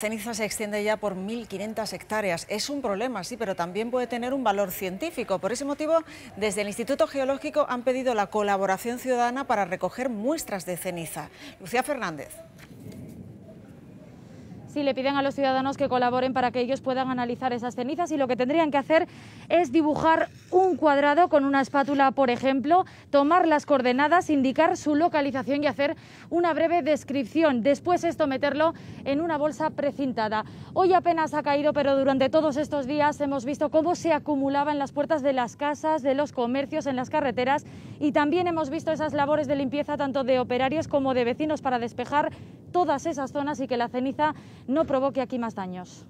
ceniza se extiende ya por 1.500 hectáreas. Es un problema, sí, pero también puede tener un valor científico. Por ese motivo, desde el Instituto Geológico han pedido la colaboración ciudadana para recoger muestras de ceniza. Lucía Fernández y le piden a los ciudadanos que colaboren para que ellos puedan analizar esas cenizas y lo que tendrían que hacer es dibujar un cuadrado con una espátula, por ejemplo, tomar las coordenadas, indicar su localización y hacer una breve descripción. Después esto meterlo en una bolsa precintada. Hoy apenas ha caído, pero durante todos estos días hemos visto cómo se acumulaba en las puertas de las casas, de los comercios, en las carreteras y también hemos visto esas labores de limpieza tanto de operarios como de vecinos para despejar todas esas zonas y que la ceniza no provoque aquí más daños.